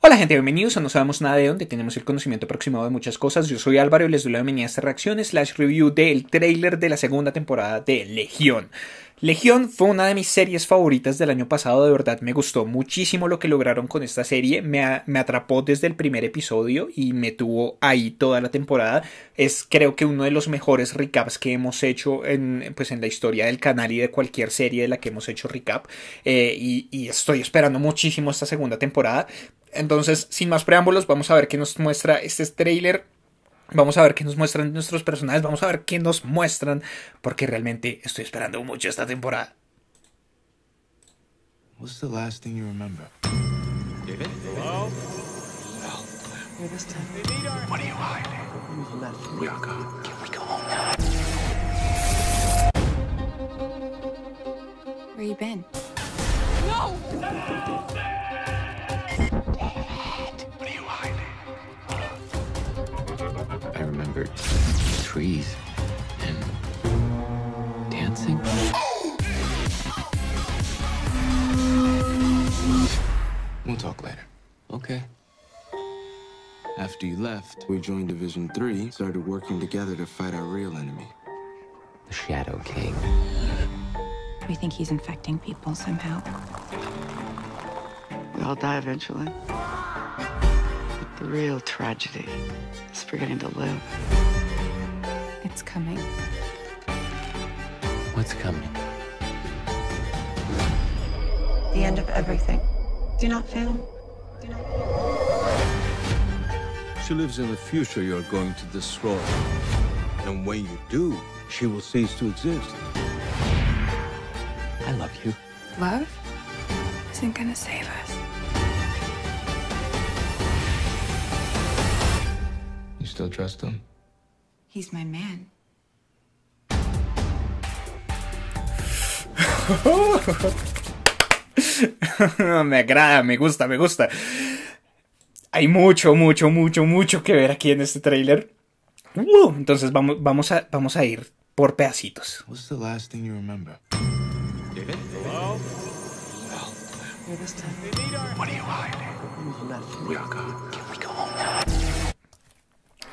Hola gente, bienvenidos a No Sabemos Nada de Dónde, tenemos el conocimiento aproximado de muchas cosas. Yo soy Álvaro y les doy la bienvenida a esta reacción slash review del trailer de la segunda temporada de Legión. Legión fue una de mis series favoritas del año pasado, de verdad me gustó muchísimo lo que lograron con esta serie, me, atrapó desde el primer episodio y me tuvo ahí toda la temporada, es creo que uno de los mejores recaps que hemos hecho en, pues, en la historia del canal y de cualquier serie de la que hemos hecho recap eh, y estoy esperando muchísimo esta segunda temporada, entonces, sin más preámbulos, vamos a ver qué nos muestra este trailer. Vamos a ver qué nos muestran nuestros personajes, vamos a ver qué nos muestran, porque realmente estoy esperando mucho esta temporada. What's the last thing you remember? David? you you been? No! trees and dancing. We'll talk later. Okay. After you left, we joined Division 3, started working together to fight our real enemy. The Shadow King. We think he's infecting people somehow. We all die eventually. The real tragedy is forgetting to live. It's coming. What's coming? The end of everything. Do not fail. Do not fail. She lives in the future you're going to destroy. And when you do, she will cease to exist. I love you. Love isn't gonna save us. me agrada, me gusta, me gusta. Hay mucho, mucho, mucho, mucho que ver aquí en este trailer entonces vamos, vamos, a, vamos a ir por pedacitos. What's thing you remember?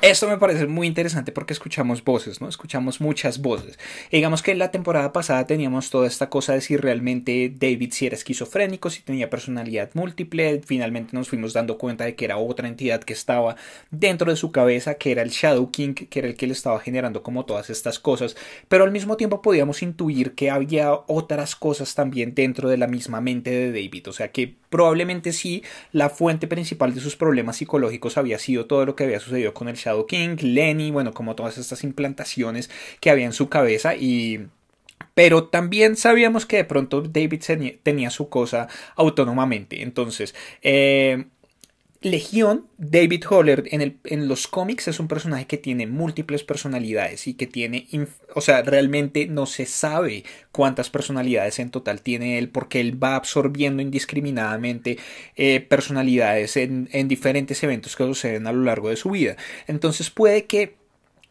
Esto me parece muy interesante porque escuchamos voces, ¿no? Escuchamos muchas voces. Digamos que en la temporada pasada teníamos toda esta cosa de si realmente David si era esquizofrénico, si tenía personalidad múltiple. Finalmente nos fuimos dando cuenta de que era otra entidad que estaba dentro de su cabeza, que era el Shadow King, que era el que le estaba generando como todas estas cosas. Pero al mismo tiempo podíamos intuir que había otras cosas también dentro de la misma mente de David. O sea que probablemente sí la fuente principal de sus problemas psicológicos había sido todo lo que había sucedido con el Shadow King, Lenny, bueno, como todas estas implantaciones que había en su cabeza y pero también sabíamos que de pronto David tenía su cosa autónomamente. Entonces, eh, Legión, David Holler en, el, en, los cómics es un personaje que tiene múltiples personalidades y que tiene, o sea, realmente no se sabe cuántas personalidades en total tiene él porque él va absorbiendo indiscriminadamente eh, personalidades en, en diferentes eventos que suceden a lo largo de su vida. Entonces puede que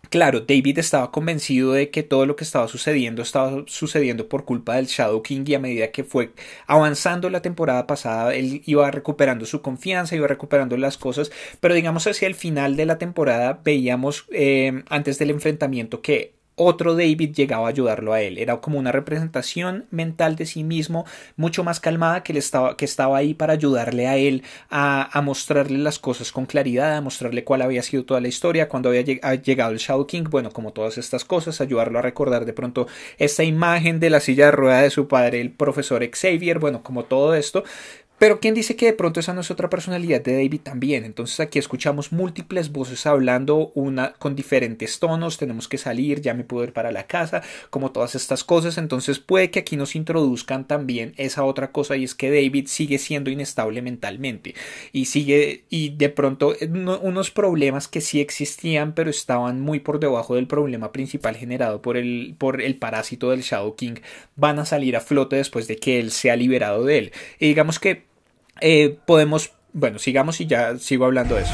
Claro, David estaba convencido de que todo lo que estaba sucediendo estaba sucediendo por culpa del Shadow King y a medida que fue avanzando la temporada pasada, él iba recuperando su confianza, iba recuperando las cosas, pero digamos hacia el final de la temporada veíamos eh, antes del enfrentamiento que otro David llegaba a ayudarlo a él. Era como una representación mental de sí mismo mucho más calmada que, estaba, que estaba ahí para ayudarle a él a, a, mostrarle las cosas con claridad, a mostrarle cuál había sido toda la historia, cuando había llegado el Shadow King, bueno, como todas estas cosas, ayudarlo a recordar de pronto esta imagen de la silla de rueda de su padre, el profesor Xavier, bueno, como todo esto, pero ¿quién dice que de pronto esa no es otra personalidad de David también? Entonces aquí escuchamos múltiples voces hablando una con diferentes tonos, tenemos que salir, ya me puedo ir para la casa, como todas estas cosas. Entonces puede que aquí nos introduzcan también esa otra cosa y es que David sigue siendo inestable mentalmente y sigue y de pronto eh, unos problemas que sí existían pero estaban muy por debajo del problema principal generado por el, por el parásito del Shadow King van a salir a flote después de que él se ha liberado de él. Y digamos que eh, podemos, bueno, sigamos y ya sigo hablando de eso.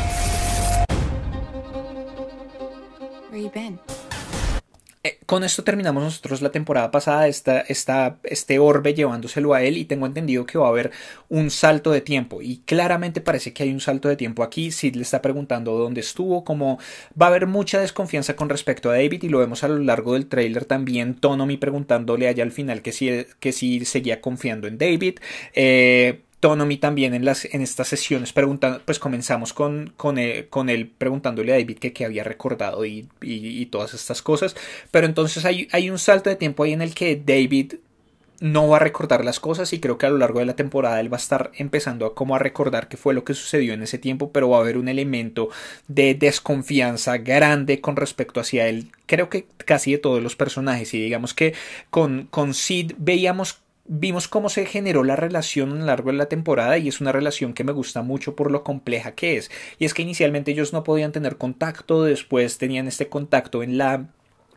Eh, con esto terminamos nosotros la temporada pasada, ...está este orbe llevándoselo a él y tengo entendido que va a haber un salto de tiempo y claramente parece que hay un salto de tiempo aquí, Sid le está preguntando dónde estuvo, como va a haber mucha desconfianza con respecto a David y lo vemos a lo largo del trailer también, Tonomi preguntándole allá al final que si, que si seguía confiando en David. Eh, también en, las, en estas sesiones, preguntando, pues comenzamos con, con, eh, él, preguntándole a David que, que había recordado y, y, todas estas cosas, pero entonces hay, hay un salto de tiempo ahí en el que David no va a recordar las cosas y creo que a lo largo de la temporada él va a estar empezando a como a recordar qué fue lo que sucedió en ese tiempo, pero va a haber un elemento de desconfianza grande con respecto hacia él. Creo que casi de todos los personajes y digamos que con, con Sid veíamos vimos cómo se generó la relación a lo largo de la temporada y es una relación que me gusta mucho por lo compleja que es. Y es que inicialmente ellos no podían tener contacto, después tenían este contacto en la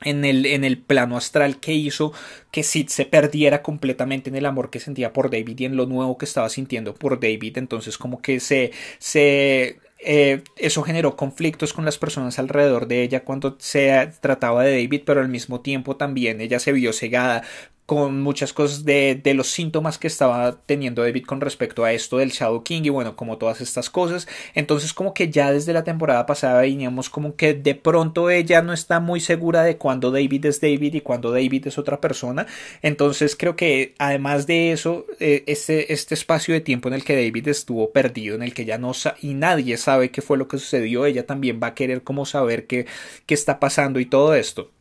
en el, en el plano astral que hizo que Sid se perdiera completamente en el amor que sentía por David y en lo nuevo que estaba sintiendo por David. Entonces como que se, se eh, eso generó conflictos con las personas alrededor de ella cuando se trataba de David, pero al mismo tiempo también ella se vio cegada con muchas cosas de, los síntomas que estaba teniendo David con respecto a esto del Shadow King y bueno, como todas estas cosas. Entonces como que ya desde la temporada pasada veníamos como que de pronto ella no está muy segura de cuándo David es David y cuándo David es otra persona. Entonces creo que además de eso, este, este espacio de tiempo en el que David estuvo perdido, en el que ya no y nadie sabe qué fue lo que sucedió, ella también va a querer como saber qué, qué está pasando y todo esto.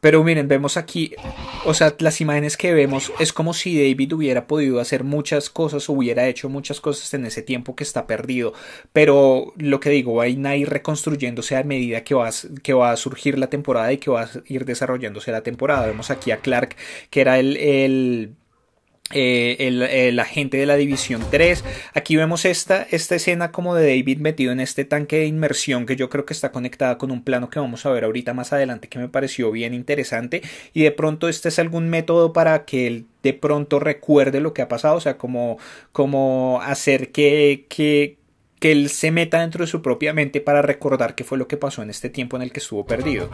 Pero miren, vemos aquí, o sea, las imágenes que vemos es como si David hubiera podido hacer muchas cosas, hubiera hecho muchas cosas en ese tiempo que está perdido. Pero lo que digo, va a ir reconstruyéndose a medida que va, que va a surgir la temporada y que va a ir desarrollándose la temporada. Vemos aquí a Clark, que era el eh, el, eh, agente de la División 3. Aquí vemos esta, esta escena como de David metido en este tanque de inmersión que yo creo que está conectada con un plano que vamos a ver ahorita más adelante que me pareció bien interesante y de pronto este es algún método para que él de pronto recuerde lo que ha pasado, o sea, como, como hacer que, que, que él se meta dentro de su propia mente para recordar qué fue lo que pasó en este tiempo en el que estuvo perdido.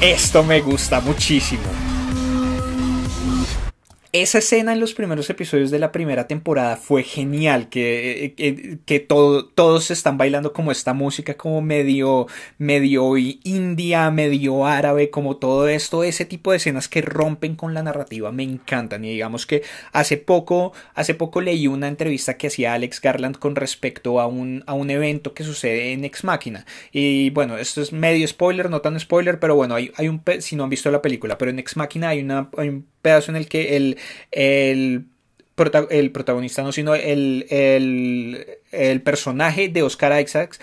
Esto me gusta muchísimo esa escena en los primeros episodios de la primera temporada fue genial, que, eh, eh, que, todo, todos están bailando como esta música como medio, medio india, medio árabe, como todo esto, ese tipo de escenas que rompen con la narrativa me encantan y digamos que hace poco, hace poco leí una entrevista que hacía Alex Garland con respecto a un, a un evento que sucede en Ex Máquina y bueno, esto es medio spoiler, no tan spoiler, pero bueno, hay, hay un, si no han visto la película, pero en Ex Máquina hay, hay un pedazo en el que el el, el protagonista, no, sino el, el, el, personaje de Oscar Isaacs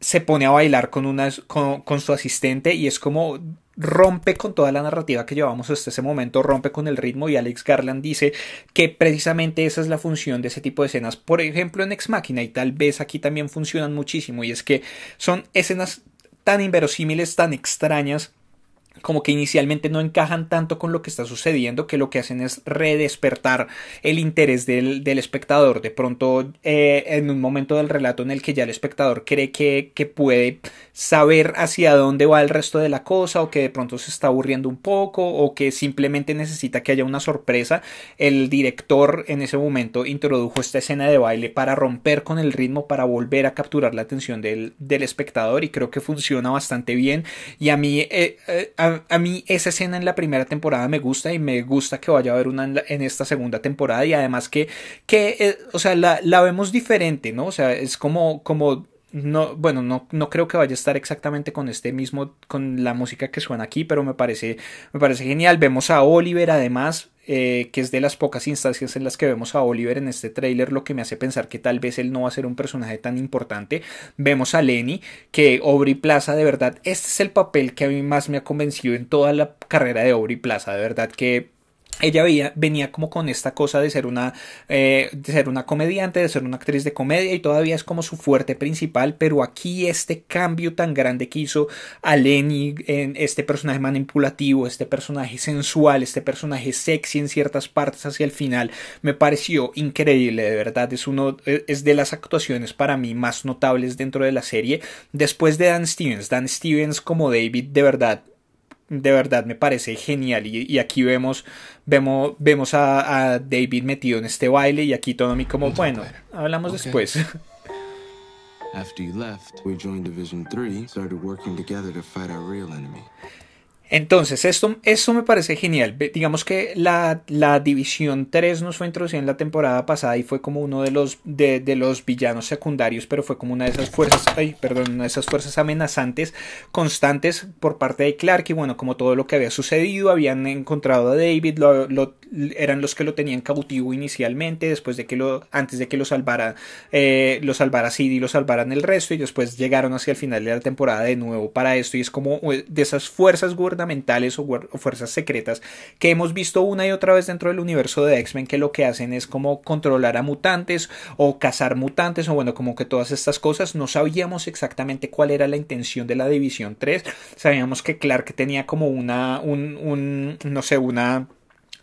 se pone a bailar con, con, con su asistente y es como rompe con toda la narrativa que llevamos hasta ese momento, rompe con el ritmo y Alex Garland dice que precisamente esa es la función de ese tipo de escenas, por ejemplo en Ex Machina y tal vez aquí también funcionan muchísimo y es que son escenas tan inverosímiles, tan extrañas como que inicialmente no encajan tanto con lo que está sucediendo, que lo que hacen es redespertar el interés del, espectador. De pronto, eh, en un momento del relato en el que ya el espectador cree que, puede saber hacia dónde va el resto de la cosa, o que de pronto se está aburriendo un poco, o que simplemente necesita que haya una sorpresa, el director en ese momento introdujo esta escena de baile para romper con el ritmo, para volver a capturar la atención del, espectador, y creo que funciona bastante bien. Y a mí... Eh, eh, a, mí esa escena en la primera temporada me gusta y me gusta que vaya a haber una en, esta segunda temporada y además que, que eh, o sea, la, la, vemos diferente, ¿no? O sea, es como, como no, bueno, no, no, creo que vaya a estar exactamente con este mismo, con la música que suena aquí, pero me parece, me parece genial. Vemos a Oliver además eh, que es de las pocas instancias en las que vemos a Oliver en este tráiler, lo que me hace pensar que tal vez él no va a ser un personaje tan importante. Vemos a Lenny, que Aubrey Plaza, de verdad, este es el papel que a mí más me ha convencido en toda la carrera de Aubrey Plaza, de verdad que ella venía como con esta cosa de ser una eh, de ser una comediante, de ser una actriz de comedia y todavía es como su fuerte principal, pero aquí este cambio tan grande que hizo a Lenny en este personaje manipulativo, este personaje sensual, este personaje sexy en ciertas partes hacia el final, me pareció increíble, de verdad, es uno e, es de las actuaciones para mí más notables dentro de la serie después de Dan Stevens. Dan Stevens como David, de verdad, de verdad me parece genial y, aquí vemos vemos a, a David metido en este baile y aquí todo mi como bueno hablamos después después After you left, we joined Division 3 started working together to fight our real enemy. Entonces, esto, me parece genial. Digamos que la, División 3 nos fue introducida en la temporada pasada y fue como uno de los, de, los villanos secundarios, pero fue como una de esas fuerzas, ay, perdón, esas fuerzas amenazantes constantes por parte de Clark y bueno, como todo lo que había sucedido, habían encontrado a David, eran los que lo tenían cautivo inicialmente, después de que lo, antes de que lo salvara, eh, lo salvara Sid y lo salvaran el resto y después llegaron hacia el final de la temporada de nuevo para esto y es como eh, de esas fuerzas gubernamentales mentales o, fuerzas secretas que hemos visto una y otra vez dentro del universo de X-Men que lo que hacen es como controlar a mutantes o cazar mutantes o bueno, como que todas estas cosas. No sabíamos exactamente cuál era la intención de la División 3. Sabíamos que Clark tenía como una, un no sé, una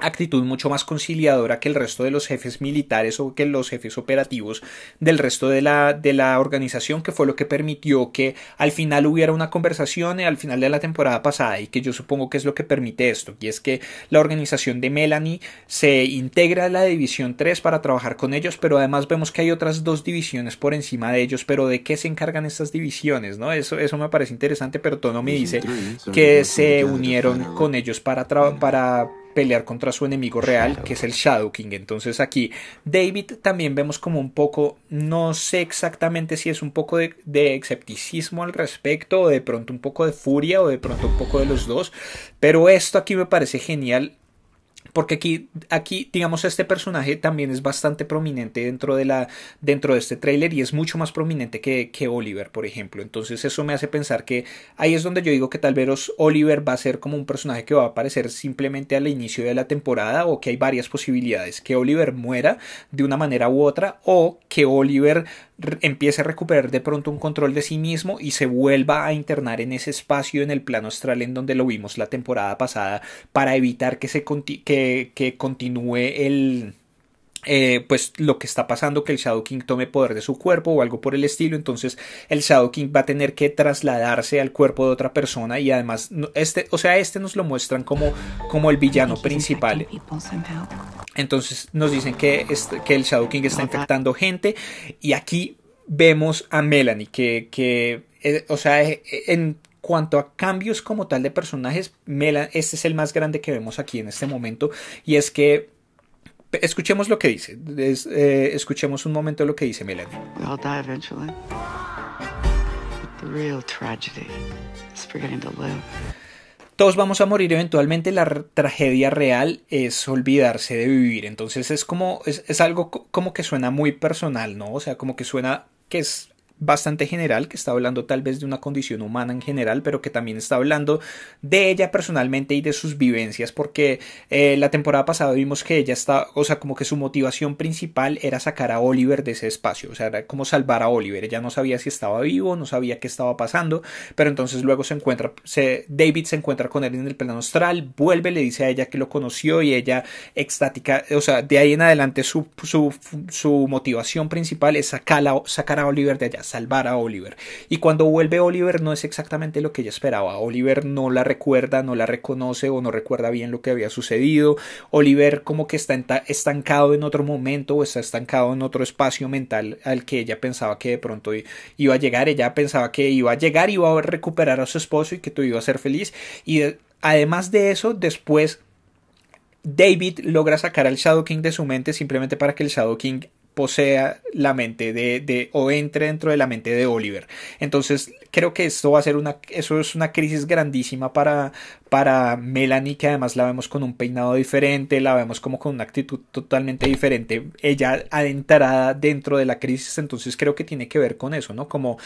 actitud mucho más conciliadora que el resto de los jefes militares o que los jefes operativos del resto de la, de la organización, que fue lo que permitió que al final hubiera una conversación al final de la temporada pasada y que yo supongo que es lo que permite esto, y es que la organización de Melanie se integra a la División 3 para trabajar con ellos, pero además vemos que hay otras dos divisiones por encima de ellos, pero ¿de qué se encargan estas divisiones? ¿no? Eso, eso me parece interesante, pero Tono me dice que se unieron con ellos para, para pelear contra su enemigo real, que es el Shadow King. Entonces aquí David también vemos como un poco, no sé exactamente si es un poco de, de, escepticismo al respecto, o de pronto un poco de furia, o de pronto un poco de los dos, pero esto aquí me parece genial porque aquí, aquí, digamos, este personaje también es bastante prominente dentro de, la, dentro de este tráiler y es mucho más prominente que, que, Oliver, por ejemplo. Entonces eso me hace pensar que ahí es donde yo digo que tal vez Oliver va a ser como un personaje que va a aparecer simplemente al inicio de la temporada o que hay varias posibilidades, que Oliver muera de una manera u otra o que Oliver empiece a recuperar de pronto un control de sí mismo y se vuelva a internar en ese espacio en el plano astral en donde lo vimos la temporada pasada para evitar que se que continúe el eh, pues lo que está pasando, que el Shadow King tome poder de su cuerpo o algo por el estilo, entonces el Shadow King va a tener que trasladarse al cuerpo de otra persona y además, este, o sea, este nos lo muestran como, como el villano principal. Entonces nos dicen que, este, que el Shadow King está infectando gente y aquí vemos a Melanie que, que eh, o sea, eh, en cuanto a cambios como tal de personajes, Melanie, este es el más grande que vemos aquí en este momento y es que Escuchemos lo que dice. Eh, escuchemos un momento lo que dice Melanie. Todos vamos a morir eventualmente. La tragedia real es olvidarse de vivir. Entonces es como es algo como que suena muy personal, ¿no? O sea, como que suena que es bastante general, que está hablando tal vez de una condición humana en general, pero que también está hablando de ella personalmente y de sus vivencias, porque eh, la temporada pasada vimos que ella está, o sea, como que su motivación principal era sacar a Oliver de ese espacio, o sea, era como salvar a Oliver, ella no sabía si estaba vivo, no sabía qué estaba pasando, pero entonces luego se encuentra, se, David se encuentra con él en el plano astral, vuelve, le dice a ella que lo conoció y ella extática, o sea, de ahí en adelante su, su, su motivación principal es sacar a, sacar a Oliver de allá, salvar a Oliver. Y cuando vuelve Oliver no es exactamente lo que ella esperaba. Oliver no la recuerda, no la reconoce o no recuerda bien lo que había sucedido. Oliver como que está estancado en otro momento o está estancado en otro espacio mental al que ella pensaba que de pronto iba a llegar. Ella pensaba que iba a llegar, y iba a recuperar a su esposo y que tú iba a ser feliz. Y además de eso, después David logra sacar al Shadow King de su mente simplemente para que el Shadow King posea la mente de, de, o entre dentro de la mente de Oliver. Entonces creo que esto va a ser una, eso es una crisis grandísima para, para Melanie que además la vemos con un peinado diferente, la vemos como con una actitud totalmente diferente, ella adentrada dentro de la crisis, entonces creo que tiene que ver con eso, ¿no? Como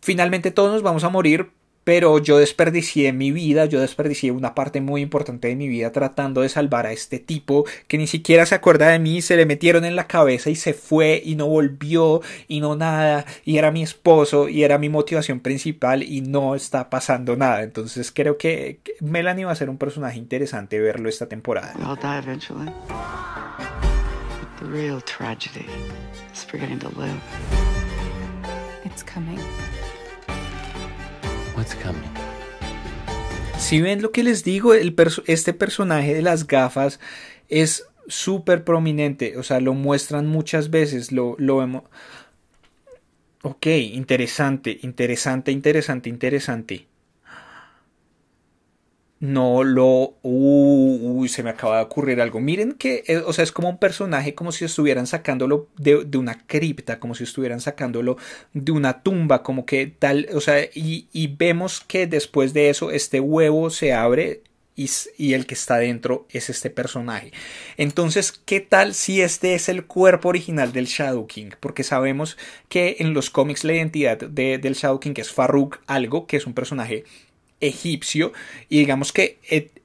finalmente todos nos vamos a morir, pero yo desperdicié mi vida, yo desperdicié una parte muy importante de mi vida tratando de salvar a este tipo que ni siquiera se acuerda de mí, se le metieron en la cabeza y se fue y no volvió y no nada, y era mi esposo y era mi motivación principal y no está pasando nada. Entonces creo que Melanie va a ser un personaje interesante verlo esta temporada. Si ven lo que les digo, este personaje de las gafas es súper prominente, o sea, lo muestran muchas veces, lo, lo Ok, interesante, interesante, interesante, interesante no lo... Uh, uy, se me acaba de ocurrir algo. Miren que, eh, o sea, es como un personaje como si estuvieran sacándolo de, una cripta, como si estuvieran sacándolo de una tumba, como que tal, o sea, y, y vemos que después de eso este huevo se abre y, el que está dentro es este personaje. Entonces, ¿qué tal si este es el cuerpo original del Shadow King? Porque sabemos que en los cómics la identidad de, del Shadow King es Farruk algo, que es un personaje egipcio y digamos que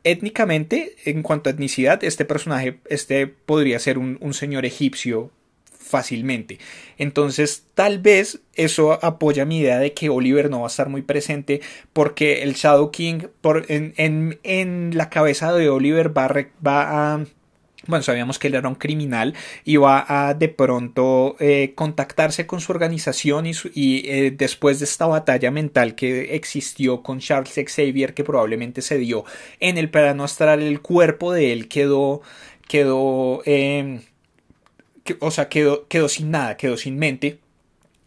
étnicamente, en cuanto a etnicidad, este personaje, este podría ser un, señor egipcio fácilmente. Entonces, tal vez eso apoya mi idea de que Oliver no va a estar muy presente porque el Shadow King por, en, la cabeza de Oliver va a bueno, sabíamos que él era un criminal, iba a de pronto eh, contactarse con su organización y, eh, después de esta batalla mental que existió con Charles Xavier, que probablemente se dio en el plano astral, el cuerpo de él quedó, quedó, em, o sea, quedó, quedó sin nada, quedó sin mente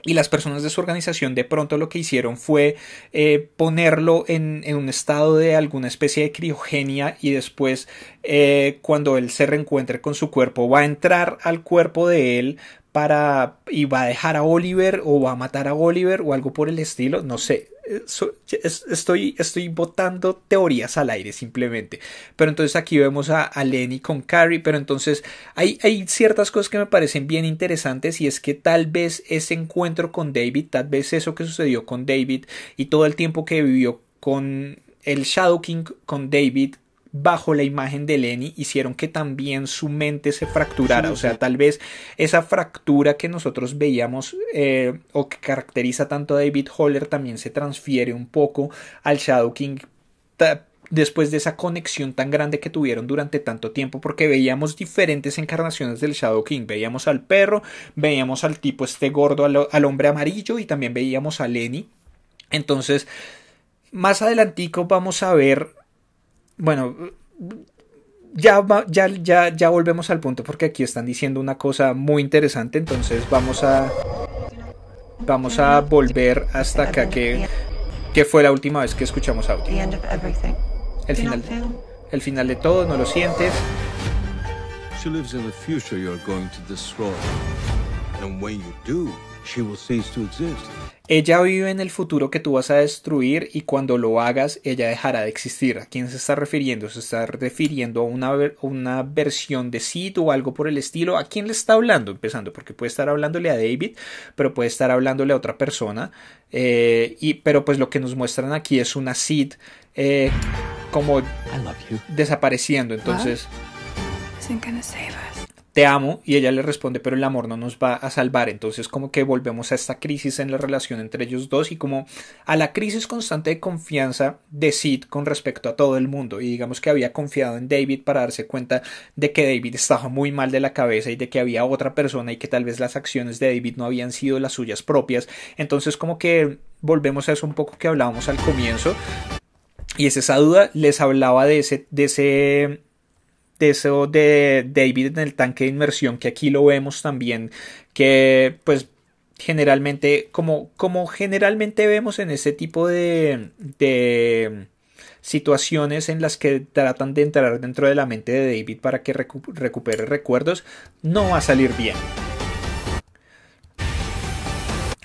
y las personas de su organización de pronto lo que hicieron fue eh, ponerlo en, un estado de alguna especie de criogenia y después eh, cuando él se reencuentre con su cuerpo va a entrar al cuerpo de él para y va a dejar a Oliver o va a matar a Oliver o algo por el estilo, no sé, estoy, estoy botando teorías al aire simplemente. Pero entonces aquí vemos a, Lenny con Carrie, pero entonces hay, hay ciertas cosas que me parecen bien interesantes y es que tal vez ese encuentro con David, tal vez eso que sucedió con David y todo el tiempo que vivió con el Shadow King, con David, bajo la imagen de Lenny hicieron que también su mente se fracturara. O sea, tal vez esa fractura que nosotros veíamos eh, o que caracteriza tanto a David Holler también se transfiere un poco al Shadow King después de esa conexión tan grande que tuvieron durante tanto tiempo, porque veíamos diferentes encarnaciones del Shadow King. Veíamos al perro, veíamos al tipo este gordo, al, al hombre amarillo y también veíamos a Lenny. Entonces, más adelantico vamos a ver bueno, ya, ya, ya, volvemos al punto porque aquí están diciendo una cosa muy interesante, entonces vamos a vamos a volver hasta acá que, que fue la última vez que escuchamos audio. El final, el final de todo, no lo sientes. She lives in the future you're going to destroy. And when you do, she will ella vive en el futuro que tú vas a destruir y cuando lo hagas ella dejará de existir. ¿A quién se está refiriendo? ¿Se está refiriendo a una, una versión de Sid o algo por el estilo? ¿A quién le está hablando? Empezando, porque puede estar hablándole a David, pero puede estar hablándole a otra persona. Eh, y, pero pues lo que nos muestran aquí es una Sid eh, como desapareciendo. Entonces te amo y ella le responde, pero el amor no nos va a salvar. Entonces como que volvemos a esta crisis en la relación entre ellos dos y como a la crisis constante de confianza de Sid con respecto a todo el mundo. Y digamos que había confiado en David para darse cuenta de que David estaba muy mal de la cabeza y de que había otra persona y que tal vez las acciones de David no habían sido las suyas propias. Entonces como que volvemos a eso un poco que hablábamos al comienzo. Y es esa duda, les hablaba de ese, de ese de eso de David en el tanque de inmersión, que aquí lo vemos también, que pues generalmente, como, como generalmente vemos en este tipo de, de situaciones en las que tratan de entrar dentro de la mente de David para que recupere recuerdos, no va a salir bien.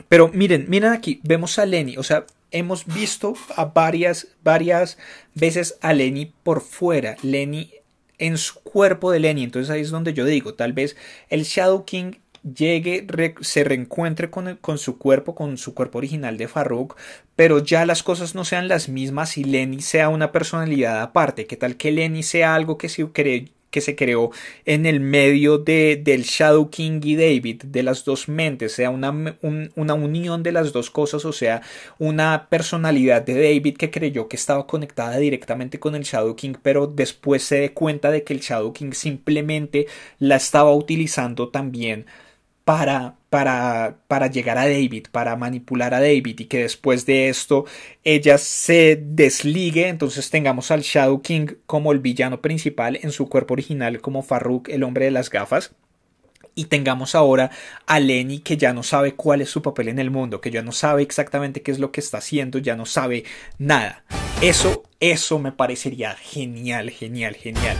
Pero miren, miren aquí, vemos a Lenny, o sea, hemos visto a varias, varias veces a Lenny por fuera. Lenny en su cuerpo de Lenny. Entonces ahí es donde yo digo, tal vez el Shadow King llegue, se reencuentre con, con, su cuerpo, con su cuerpo original de Farrokh, pero ya las cosas no sean las mismas y Lenny sea una personalidad aparte. ¿Qué tal que Lenny sea algo que se, cree que se creó en el medio de, del Shadow King y David, de las dos mentes, sea una, una unión de las dos cosas, o sea, una personalidad de David que creyó que estaba conectada directamente con el Shadow King, pero después se dé cuenta de que el Shadow King simplemente la estaba utilizando también para, para, para llegar a David, para manipular a David y que después de esto ella se desligue, entonces tengamos al Shadow King como el villano principal en su cuerpo original como Farouk, el hombre de las gafas y tengamos ahora a Lenny que ya no sabe cuál es su papel en el mundo, que ya no sabe exactamente qué es lo que está haciendo, ya no sabe nada. Eso, eso me parecería genial, genial, genial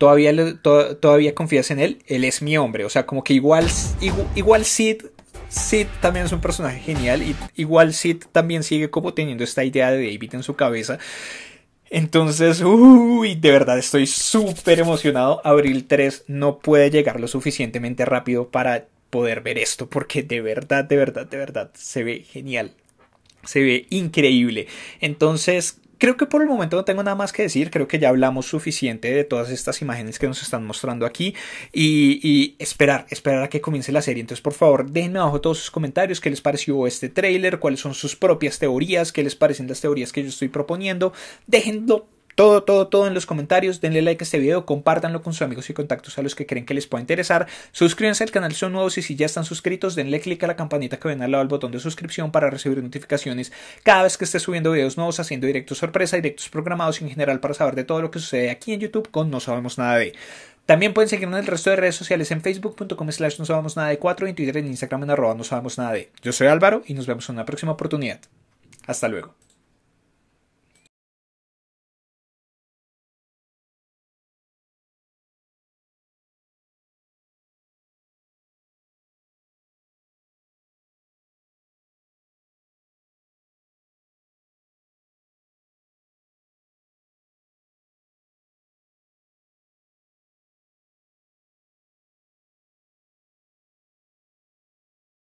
todavía, confías en él, él es mi hombre. O sea, como que igual, igual, Sid, Sid también es un personaje genial y igual Sid también sigue como teniendo esta idea de David en su cabeza. Entonces, uy, de verdad estoy súper emocionado. Abril 3 no puede llegar lo suficientemente rápido para poder ver esto, porque de verdad, de verdad, de verdad, se ve genial. Se ve increíble. Entonces, creo que por el momento no tengo nada más que decir, creo que ya hablamos suficiente de todas estas imágenes que nos están mostrando aquí y, esperar, esperar a que comience la serie. Entonces, por favor, déjenme abajo todos sus comentarios, qué les pareció este tráiler, cuáles son sus propias teorías, qué les parecen las teorías que yo estoy proponiendo, déjenlo todo, todo, todo en los comentarios. Denle like a este video, compártanlo con sus amigos y contactos a los que creen que les pueda interesar. Suscríbanse al canal si son nuevos y si ya están suscritos, denle click a la campanita que ven al lado del botón de suscripción para recibir notificaciones cada vez que esté subiendo videos nuevos, haciendo directos sorpresa, directos programados y en general para saber de todo lo que sucede aquí en YouTube con No Sabemos Nada de. También pueden seguirnos en el resto de redes sociales en facebook.com slash no sabemos nada de 4 y en Twitter en Instagram en arroba no sabemos nada de. Yo soy Álvaro y nos vemos en una próxima oportunidad. Hasta luego.